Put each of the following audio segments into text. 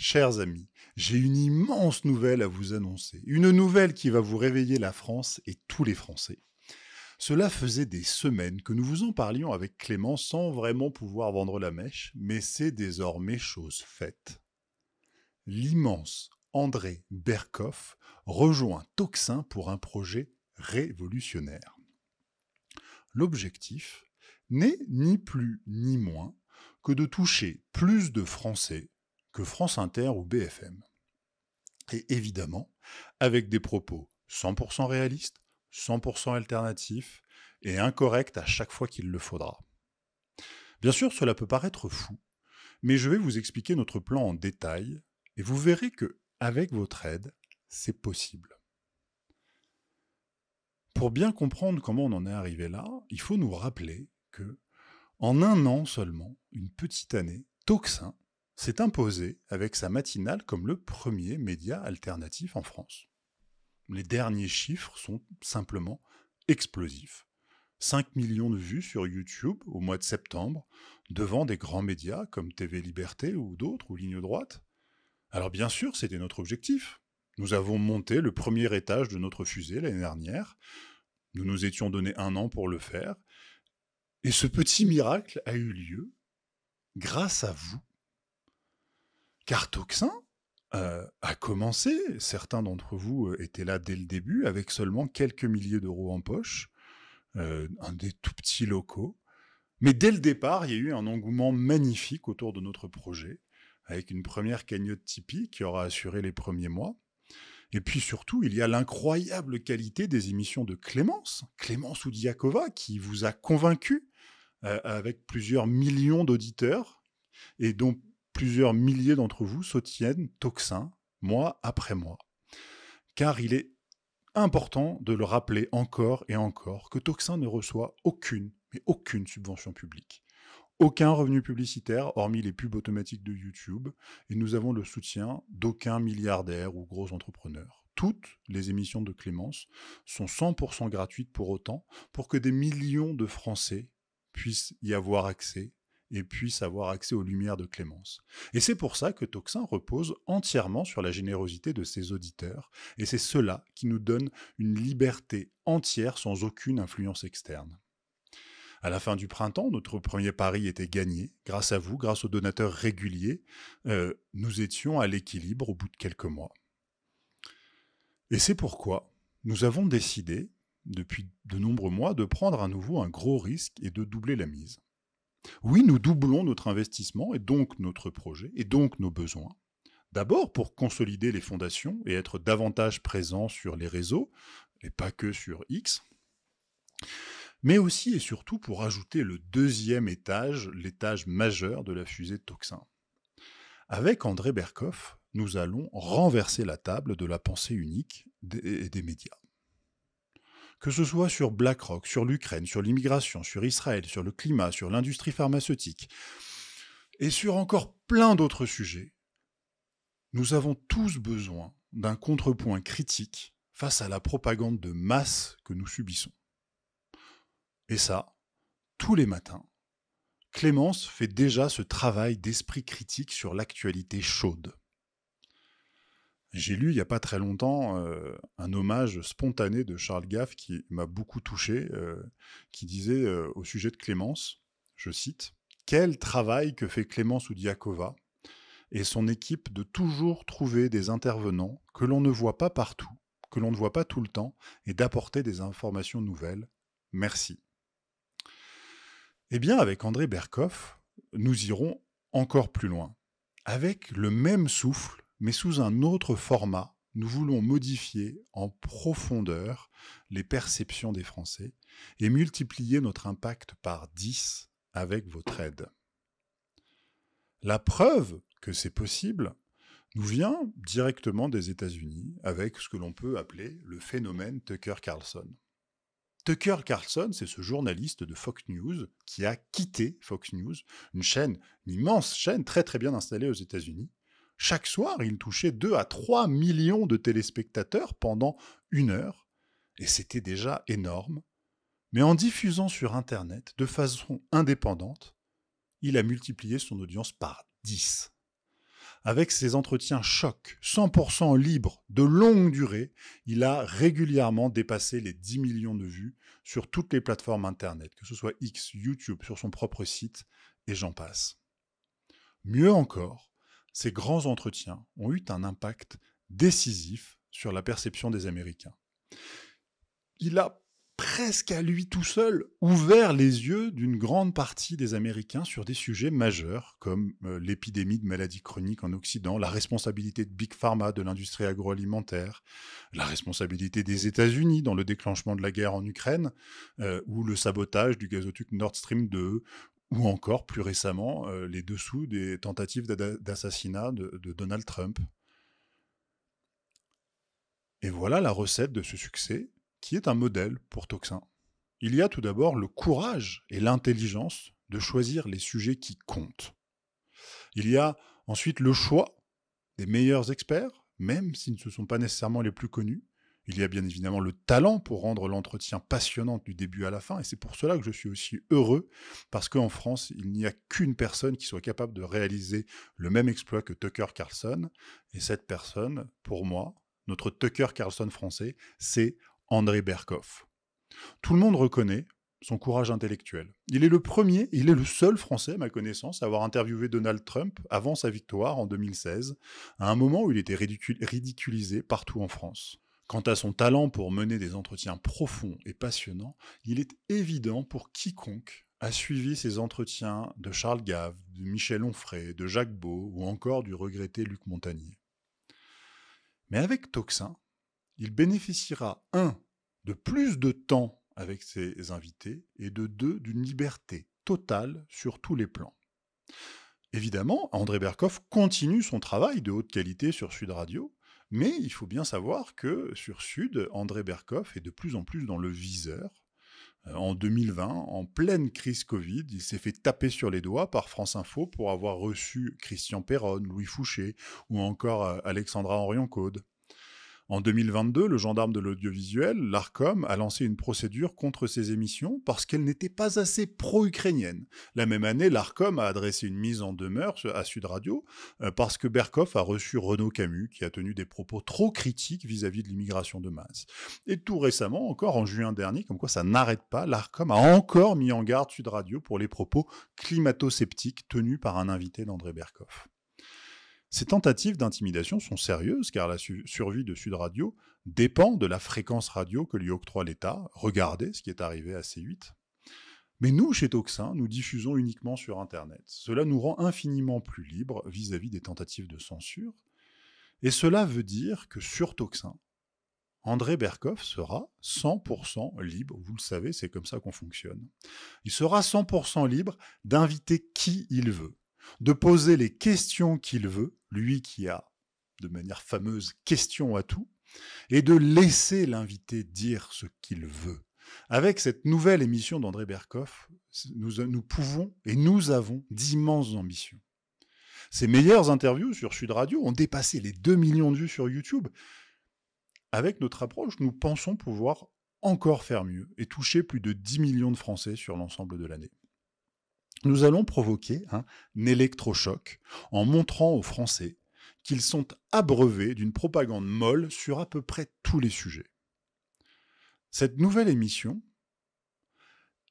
Chers amis, j'ai une immense nouvelle à vous annoncer, une nouvelle qui va vous réveiller la France et tous les Français. Cela faisait des semaines que nous vous en parlions avec Clément sans vraiment pouvoir vendre la mèche, mais c'est désormais chose faite. L'immense André Berkoff rejoint Toxin pour un projet révolutionnaire. L'objectif n'est ni plus ni moins que de toucher plus de Français que France Inter ou BFM. Et évidemment, avec des propos 100% réalistes, 100% alternatifs et incorrects à chaque fois qu'il le faudra. Bien sûr, cela peut paraître fou, mais je vais vous expliquer notre plan en détail et vous verrez que, avec votre aide, c'est possible. Pour bien comprendre comment on en est arrivé là, il faut nous rappeler que, en un an seulement, une petite année, Toxin, s'est imposé avec sa matinale comme le premier média alternatif en France. Les derniers chiffres sont simplement explosifs. 5 millions de vues sur YouTube au mois de septembre, devant des grands médias comme TV Liberté ou d'autres, ou Ligne Droite. Alors bien sûr, c'était notre objectif. Nous avons monté le premier étage de notre fusée l'année dernière. Nous nous étions donné un an pour le faire. Et ce petit miracle a eu lieu grâce à vous, car euh, a commencé, certains d'entre vous euh, étaient là dès le début, avec seulement quelques milliers d'euros en poche, euh, un des tout petits locaux. Mais dès le départ, il y a eu un engouement magnifique autour de notre projet, avec une première cagnotte Tipeee qui aura assuré les premiers mois. Et puis surtout, il y a l'incroyable qualité des émissions de Clémence, Clémence Oudiakova, qui vous a convaincu avec plusieurs millions d'auditeurs, et dont plusieurs milliers d'entre vous soutiennent Toxin, mois après mois. Car il est important de le rappeler encore et encore que Toxin ne reçoit aucune, mais aucune subvention publique. Aucun revenu publicitaire, hormis les pubs automatiques de YouTube, et nous avons le soutien d'aucun milliardaire ou gros entrepreneur. Toutes les émissions de Clémence sont 100% gratuites pour autant, pour que des millions de Français puissent y avoir accès et puisse avoir accès aux lumières de Clémence. Et c'est pour ça que Toxin repose entièrement sur la générosité de ses auditeurs, et c'est cela qui nous donne une liberté entière sans aucune influence externe. À la fin du printemps, notre premier pari était gagné. Grâce à vous, grâce aux donateurs réguliers, euh, nous étions à l'équilibre au bout de quelques mois. Et c'est pourquoi nous avons décidé, depuis de nombreux mois, de prendre à nouveau un gros risque et de doubler la mise. Oui, nous doublons notre investissement et donc notre projet et donc nos besoins. D'abord pour consolider les fondations et être davantage présent sur les réseaux, et pas que sur X, mais aussi et surtout pour ajouter le deuxième étage, l'étage majeur de la fusée toxins. Avec André Berkoff, nous allons renverser la table de la pensée unique et des médias que ce soit sur BlackRock, sur l'Ukraine, sur l'immigration, sur Israël, sur le climat, sur l'industrie pharmaceutique, et sur encore plein d'autres sujets, nous avons tous besoin d'un contrepoint critique face à la propagande de masse que nous subissons. Et ça, tous les matins, Clémence fait déjà ce travail d'esprit critique sur l'actualité chaude. J'ai lu il n'y a pas très longtemps euh, un hommage spontané de Charles Gaff qui m'a beaucoup touché, euh, qui disait euh, au sujet de Clémence, je cite, Quel travail que fait Clémence Oudiakova et son équipe de toujours trouver des intervenants que l'on ne voit pas partout, que l'on ne voit pas tout le temps, et d'apporter des informations nouvelles. Merci. Eh bien, avec André Berkoff, nous irons encore plus loin. Avec le même souffle, mais sous un autre format. Nous voulons modifier en profondeur les perceptions des Français et multiplier notre impact par 10 avec votre aide. La preuve que c'est possible nous vient directement des États-Unis avec ce que l'on peut appeler le phénomène Tucker Carlson. Tucker Carlson, c'est ce journaliste de Fox News qui a quitté Fox News, une chaîne, immense chaîne très très bien installée aux États-Unis, chaque soir, il touchait 2 à 3 millions de téléspectateurs pendant une heure, et c'était déjà énorme. Mais en diffusant sur Internet de façon indépendante, il a multiplié son audience par 10. Avec ses entretiens chocs, 100% libres, de longue durée, il a régulièrement dépassé les 10 millions de vues sur toutes les plateformes Internet, que ce soit X, YouTube, sur son propre site, et j'en passe. Mieux encore, ces grands entretiens ont eu un impact décisif sur la perception des Américains. Il a presque à lui tout seul ouvert les yeux d'une grande partie des Américains sur des sujets majeurs comme euh, l'épidémie de maladies chroniques en Occident, la responsabilité de Big Pharma de l'industrie agroalimentaire, la responsabilité des États-Unis dans le déclenchement de la guerre en Ukraine euh, ou le sabotage du gazoduc Nord Stream 2 ou encore plus récemment euh, les dessous des tentatives d'assassinat de, Donald Trump. Et voilà la recette de ce succès, qui est un modèle pour Toxin. Il y a tout d'abord le courage et l'intelligence de choisir les sujets qui comptent. Il y a ensuite le choix des meilleurs experts, même s'ils ne se sont pas nécessairement les plus connus, il y a bien évidemment le talent pour rendre l'entretien passionnant du début à la fin, et c'est pour cela que je suis aussi heureux, parce qu'en France, il n'y a qu'une personne qui soit capable de réaliser le même exploit que Tucker Carlson, et cette personne, pour moi, notre Tucker Carlson français, c'est André Berkoff. Tout le monde reconnaît son courage intellectuel. Il est le premier, il est le seul Français, à ma connaissance, à avoir interviewé Donald Trump avant sa victoire en 2016, à un moment où il était ridiculisé partout en France. Quant à son talent pour mener des entretiens profonds et passionnants, il est évident pour quiconque a suivi ses entretiens de Charles Gave, de Michel Onfray, de Jacques Beau ou encore du regretté Luc Montagnier. Mais avec Toxin, il bénéficiera, un, de plus de temps avec ses invités et de deux, d'une liberté totale sur tous les plans. Évidemment, André Berkoff continue son travail de haute qualité sur Sud Radio, mais il faut bien savoir que sur Sud, André Berkoff est de plus en plus dans le viseur. Euh, en 2020, en pleine crise Covid, il s'est fait taper sur les doigts par France Info pour avoir reçu Christian Perron, Louis Fouché ou encore euh, Alexandra henrion code en 2022, le gendarme de l'audiovisuel, l'ARCOM, a lancé une procédure contre ces émissions parce qu'elles n'étaient pas assez pro-ukrainiennes. La même année, l'ARCOM a adressé une mise en demeure à Sud Radio euh, parce que Berkoff a reçu Renaud Camus qui a tenu des propos trop critiques vis-à-vis de l'immigration de masse. Et tout récemment, encore en juin dernier, comme quoi ça n'arrête pas, l'ARCOM a encore mis en garde Sud Radio pour les propos climato-sceptiques tenus par un invité d'André Berkoff. Ces tentatives d'intimidation sont sérieuses car la survie de Sud Radio dépend de la fréquence radio que lui octroie l'État. Regardez ce qui est arrivé à C8. Mais nous, chez Toxin, nous diffusons uniquement sur Internet. Cela nous rend infiniment plus libres vis-à-vis des tentatives de censure. Et cela veut dire que sur Toxin, André Berkoff sera 100% libre, vous le savez, c'est comme ça qu'on fonctionne. Il sera 100% libre d'inviter qui il veut de poser les questions qu'il veut, lui qui a de manière fameuse question à tout, et de laisser l'invité dire ce qu'il veut. Avec cette nouvelle émission d'André Berkoff, nous, nous, pouvons et nous avons d'immenses ambitions. Ses meilleures interviews sur Sud Radio ont dépassé les 2 millions de vues sur YouTube. Avec notre approche, nous pensons pouvoir encore faire mieux et toucher plus de 10 millions de Français sur l'ensemble de l'année nous allons provoquer hein, un électrochoc en montrant aux Français qu'ils sont abreuvés d'une propagande molle sur à peu près tous les sujets. Cette nouvelle émission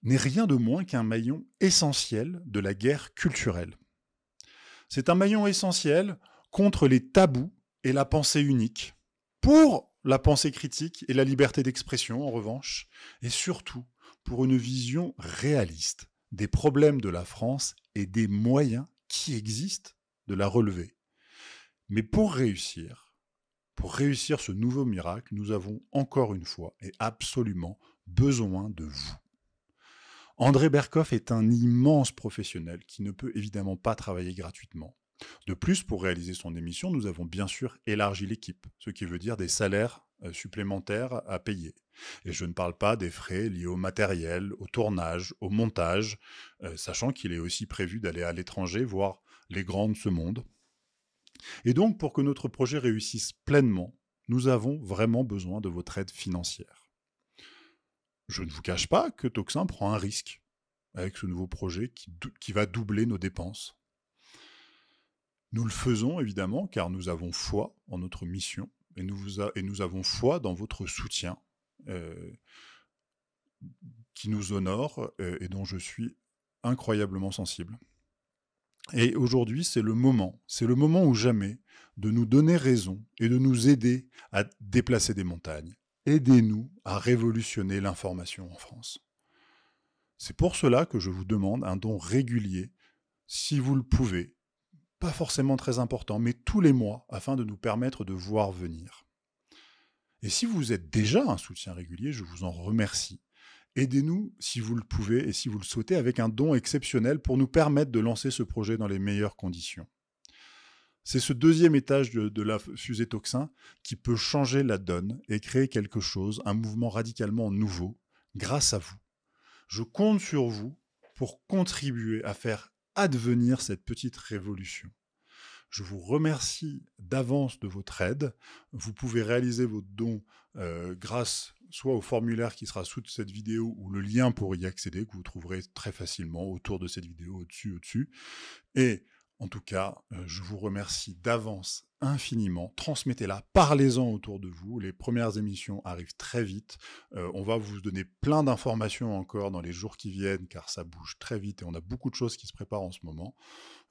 n'est rien de moins qu'un maillon essentiel de la guerre culturelle. C'est un maillon essentiel contre les tabous et la pensée unique, pour la pensée critique et la liberté d'expression en revanche, et surtout pour une vision réaliste des problèmes de la France et des moyens qui existent de la relever. Mais pour réussir, pour réussir ce nouveau miracle, nous avons encore une fois et absolument besoin de vous. André Berkoff est un immense professionnel qui ne peut évidemment pas travailler gratuitement. De plus, pour réaliser son émission, nous avons bien sûr élargi l'équipe, ce qui veut dire des salaires euh, supplémentaires à payer. Et je ne parle pas des frais liés au matériel, au tournage, au montage, euh, sachant qu'il est aussi prévu d'aller à l'étranger voir les grands de ce monde. Et donc, pour que notre projet réussisse pleinement, nous avons vraiment besoin de votre aide financière. Je ne vous cache pas que Toxin prend un risque avec ce nouveau projet qui, qui va doubler nos dépenses. Nous le faisons évidemment car nous avons foi en notre mission et nous, avons foi dans votre soutien euh, qui nous honore euh, et dont je suis incroyablement sensible. Et aujourd'hui, c'est le moment, c'est le moment ou jamais de nous donner raison et de nous aider à déplacer des montagnes. Aidez-nous à révolutionner l'information en France. C'est pour cela que je vous demande un don régulier, si vous le pouvez, pas forcément très important, mais tous les mois, afin de nous permettre de voir venir. Et si vous êtes déjà un soutien régulier, je vous en remercie. Aidez-nous si vous le pouvez et si vous le souhaitez avec un don exceptionnel pour nous permettre de lancer ce projet dans les meilleures conditions. C'est ce deuxième étage de, la fusée Toxin qui peut changer la donne et créer quelque chose, un mouvement radicalement nouveau, grâce à vous. Je compte sur vous pour contribuer à faire advenir cette petite révolution. Je vous remercie d'avance de votre aide. Vous pouvez réaliser votre don euh, grâce soit au formulaire qui sera sous cette vidéo ou le lien pour y accéder que vous trouverez très facilement autour de cette vidéo au-dessus, au-dessus. Et en tout cas, euh, je vous remercie d'avance infiniment. Transmettez-la, parlez-en autour de vous. Les premières émissions arrivent très vite. Euh, on va vous donner plein d'informations encore dans les jours qui viennent, car ça bouge très vite et on a beaucoup de choses qui se préparent en ce moment.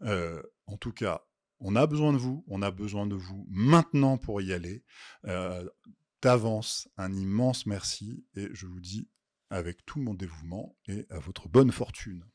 Euh, en tout cas, on a besoin de vous. On a besoin de vous maintenant pour y aller. D'avance, un immense merci et je vous dis avec tout mon dévouement et à votre bonne fortune.